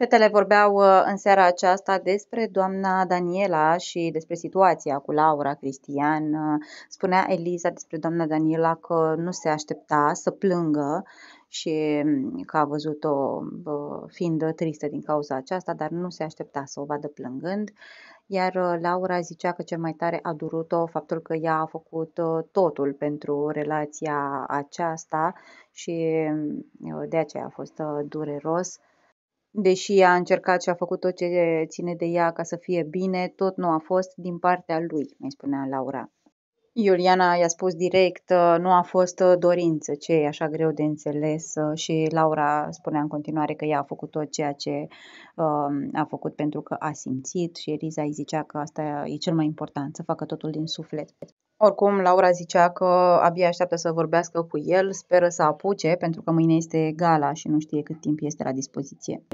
Fetele vorbeau uh, în seara aceasta despre doamna Daniela și despre situația cu Laura Cristian. Uh, spunea Eliza despre doamna Daniela că nu se aștepta să plângă și um, că a văzut-o uh, fiind tristă din cauza aceasta, dar nu se aștepta să o vadă plângând. Iar Laura zicea că cel mai tare a durut-o faptul că ea a făcut totul pentru relația aceasta și um, de aceea a fost dureros. Deși ea a încercat și a făcut tot ce ține de ea ca să fie bine, tot nu a fost din partea lui, mi spunea Laura. Iuliana i-a spus direct, uh, nu a fost uh, dorință, ce e așa greu de înțeles uh, și Laura spunea în continuare că ea a făcut tot ceea ce um, a făcut pentru că a simțit și Eliza îi zicea că asta e cel mai important, să facă totul din suflet. Oricum, Laura zicea că abia așteaptă să vorbească cu el, speră să apuce, pentru că mâine este gala și nu știe cât timp este la dispoziție.